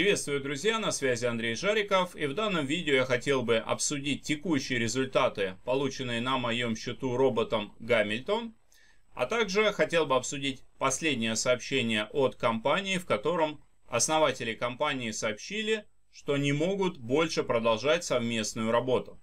Приветствую, друзья, на связи Андрей Жариков и в данном видео я хотел бы обсудить текущие результаты, полученные на моем счету роботом Гамильтон, а также хотел бы обсудить последнее сообщение от компании, в котором основатели компании сообщили, что не могут больше продолжать совместную работу.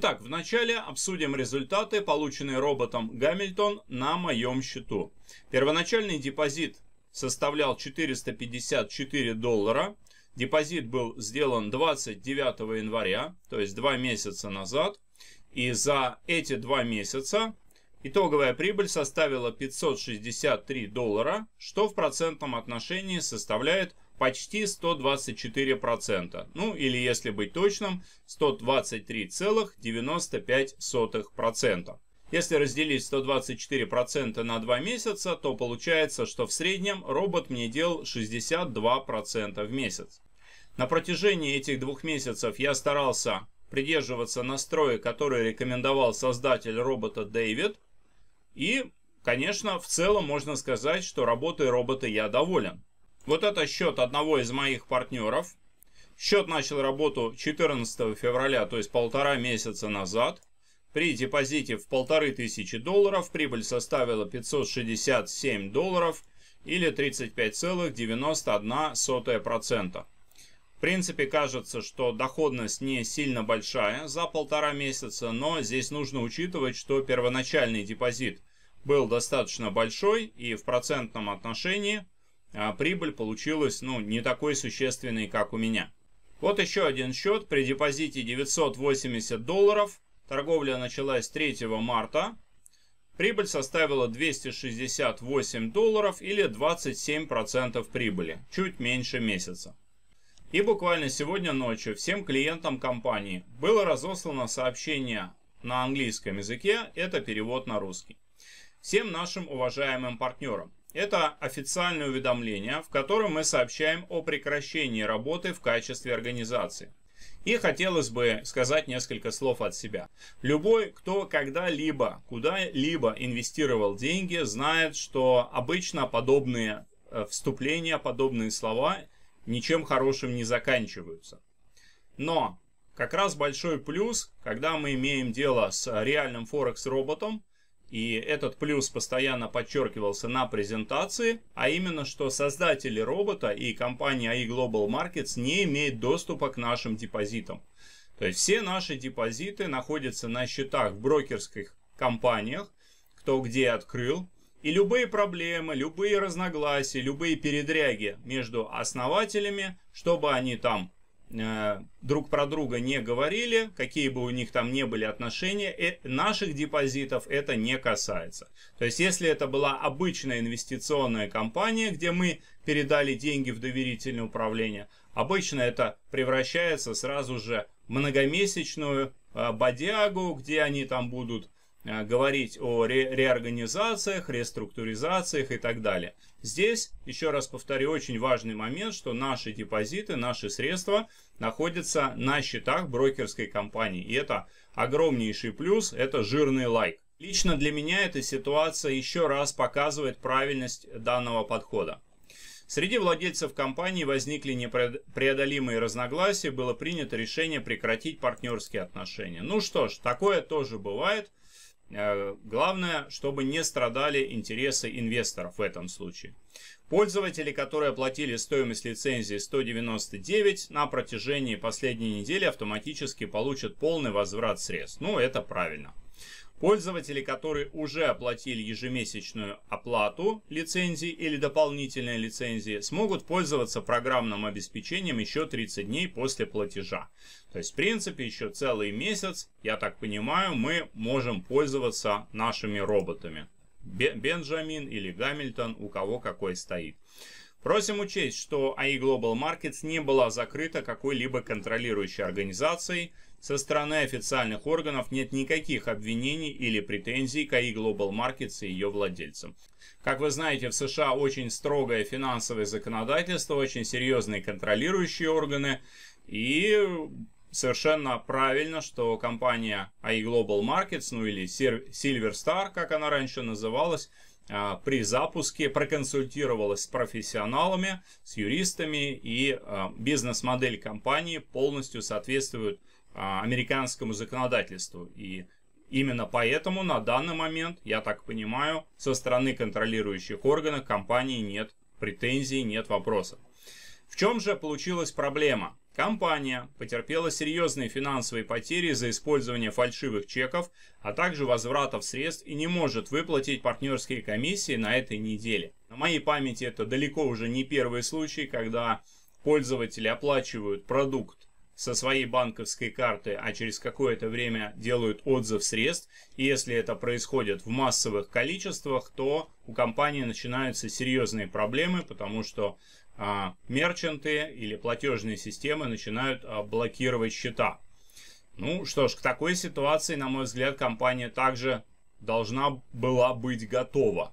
Итак, вначале обсудим результаты, полученные роботом Гамильтон на моем счету. Первоначальный депозит составлял 454 доллара. Депозит был сделан 29 января, то есть два месяца назад. И за эти два месяца Итоговая прибыль составила 563 доллара, что в процентном отношении составляет почти 124%, ну или если быть точным, 123,95%. Если разделить 124% на 2 месяца, то получается, что в среднем робот мне делал 62% в месяц. На протяжении этих двух месяцев я старался придерживаться настроек, который рекомендовал создатель робота Дэвид – и, конечно, в целом можно сказать, что работой робота я доволен. Вот это счет одного из моих партнеров. Счет начал работу 14 февраля, то есть полтора месяца назад. При депозите в полторы тысячи долларов прибыль составила 567 долларов или 35,91%. В принципе, кажется, что доходность не сильно большая за полтора месяца, но здесь нужно учитывать, что первоначальный депозит был достаточно большой, и в процентном отношении а, прибыль получилась ну, не такой существенной, как у меня. Вот еще один счет при депозите 980 долларов. Торговля началась 3 марта. Прибыль составила 268 долларов или 27% прибыли, чуть меньше месяца. И буквально сегодня ночью всем клиентам компании было разослано сообщение на английском языке, это перевод на русский всем нашим уважаемым партнерам. Это официальное уведомление, в котором мы сообщаем о прекращении работы в качестве организации. И хотелось бы сказать несколько слов от себя. Любой, кто когда-либо, куда-либо инвестировал деньги, знает, что обычно подобные э, вступления, подобные слова ничем хорошим не заканчиваются. Но как раз большой плюс, когда мы имеем дело с реальным Форекс-роботом, и этот плюс постоянно подчеркивался на презентации, а именно, что создатели робота и компания AI Markets не имеют доступа к нашим депозитам. То есть все наши депозиты находятся на счетах в брокерских компаниях, кто где открыл. И любые проблемы, любые разногласия, любые передряги между основателями, чтобы они там Э, друг про друга не говорили, какие бы у них там не были отношения, э, наших депозитов это не касается. То есть, если это была обычная инвестиционная компания, где мы передали деньги в доверительное управление, обычно это превращается сразу же в многомесячную э, бодягу, где они там будут Э, говорить о ре реорганизациях, реструктуризациях и так далее. Здесь, еще раз повторю, очень важный момент, что наши депозиты, наши средства находятся на счетах брокерской компании. И это огромнейший плюс, это жирный лайк. Лично для меня эта ситуация еще раз показывает правильность данного подхода. Среди владельцев компании возникли непреодолимые разногласия, было принято решение прекратить партнерские отношения. Ну что ж, такое тоже бывает. Э, главное, чтобы не страдали интересы инвесторов в этом случае. Пользователи, которые оплатили стоимость лицензии 199 на протяжении последней недели автоматически получат полный возврат средств. Ну, это правильно. Пользователи, которые уже оплатили ежемесячную оплату лицензии или дополнительной лицензии, смогут пользоваться программным обеспечением еще 30 дней после платежа. То есть, в принципе, еще целый месяц, я так понимаю, мы можем пользоваться нашими роботами. Бенджамин или Гамильтон, у кого какой стоит. Просим учесть, что AI e Global Markets не была закрыта какой-либо контролирующей организацией. Со стороны официальных органов нет никаких обвинений или претензий к AI e Global Markets и ее владельцам. Как вы знаете, в США очень строгое финансовое законодательство, очень серьезные контролирующие органы. И совершенно правильно, что компания AI e Global Markets, ну или Silver Star, как она раньше называлась, а, при запуске проконсультировалась с профессионалами, с юристами, и а, бизнес-модель компании полностью соответствует а, американскому законодательству. И именно поэтому на данный момент, я так понимаю, со стороны контролирующих органов компании нет претензий, нет вопросов. В чем же получилась проблема? Компания потерпела серьезные финансовые потери за использование фальшивых чеков, а также возвратов средств и не может выплатить партнерские комиссии на этой неделе. На моей памяти это далеко уже не первый случай, когда пользователи оплачивают продукт со своей банковской карты, а через какое-то время делают отзыв средств. И если это происходит в массовых количествах, то у компании начинаются серьезные проблемы, потому что а, мерчанты или платежные системы начинают а, блокировать счета. Ну что ж, к такой ситуации, на мой взгляд, компания также должна была быть готова.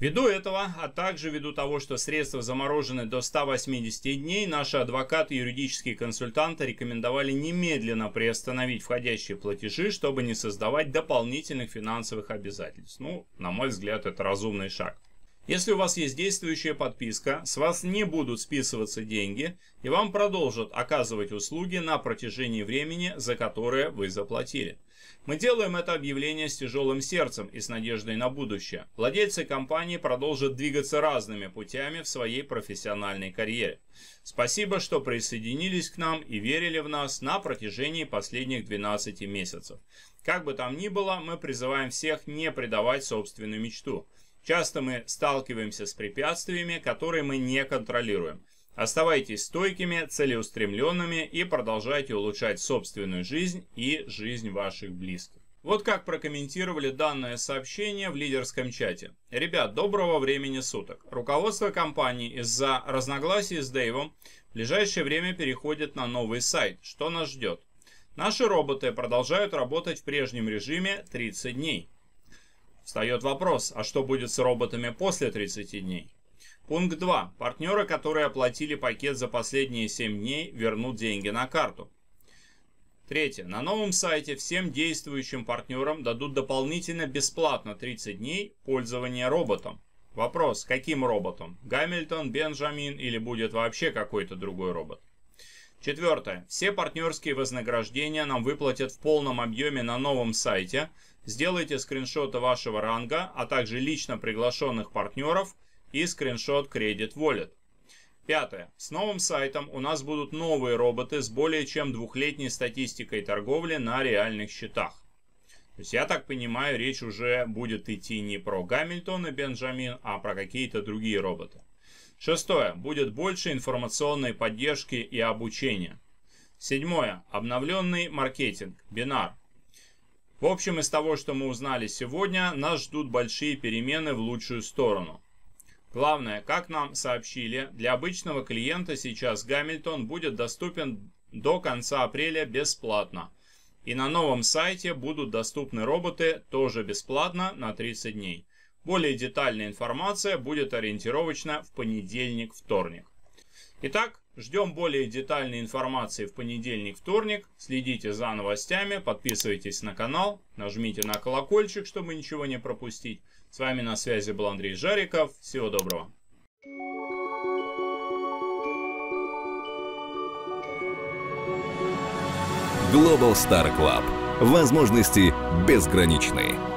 Ввиду этого, а также ввиду того, что средства заморожены до 180 дней, наши адвокаты и юридические консультанты рекомендовали немедленно приостановить входящие платежи, чтобы не создавать дополнительных финансовых обязательств. Ну, на мой взгляд, это разумный шаг. Если у вас есть действующая подписка, с вас не будут списываться деньги и вам продолжат оказывать услуги на протяжении времени, за которое вы заплатили. Мы делаем это объявление с тяжелым сердцем и с надеждой на будущее. Владельцы компании продолжат двигаться разными путями в своей профессиональной карьере. Спасибо, что присоединились к нам и верили в нас на протяжении последних 12 месяцев. Как бы там ни было, мы призываем всех не предавать собственную мечту. Часто мы сталкиваемся с препятствиями, которые мы не контролируем. Оставайтесь стойкими, целеустремленными и продолжайте улучшать собственную жизнь и жизнь ваших близких. Вот как прокомментировали данное сообщение в лидерском чате. Ребят, доброго времени суток. Руководство компании из-за разногласий с Дэйвом в ближайшее время переходит на новый сайт. Что нас ждет? Наши роботы продолжают работать в прежнем режиме 30 дней. Встает вопрос, а что будет с роботами после 30 дней? Пункт 2. Партнеры, которые оплатили пакет за последние 7 дней, вернут деньги на карту. Третье. На новом сайте всем действующим партнерам дадут дополнительно бесплатно 30 дней пользования роботом. Вопрос, каким роботом? Гамильтон, Бенджамин или будет вообще какой-то другой робот? Четвертое. Все партнерские вознаграждения нам выплатят в полном объеме на новом сайте. Сделайте скриншоты вашего ранга, а также лично приглашенных партнеров и скриншот Credit Wallet. Пятое. С новым сайтом у нас будут новые роботы с более чем двухлетней статистикой торговли на реальных счетах. То есть, я так понимаю, речь уже будет идти не про Гамильтон и Бенджамин, а про какие-то другие роботы. Шестое. Будет больше информационной поддержки и обучения. Седьмое. Обновленный маркетинг. Бинар. В общем, из того, что мы узнали сегодня, нас ждут большие перемены в лучшую сторону. Главное, как нам сообщили, для обычного клиента сейчас Гамильтон будет доступен до конца апреля бесплатно. И на новом сайте будут доступны роботы тоже бесплатно на 30 дней. Более детальная информация будет ориентировочна в понедельник-вторник. Итак, ждем более детальной информации в понедельник-вторник. Следите за новостями, подписывайтесь на канал, нажмите на колокольчик, чтобы ничего не пропустить. С вами на связи был Андрей Жариков. Всего доброго. Global Star Club. Возможности безграничные.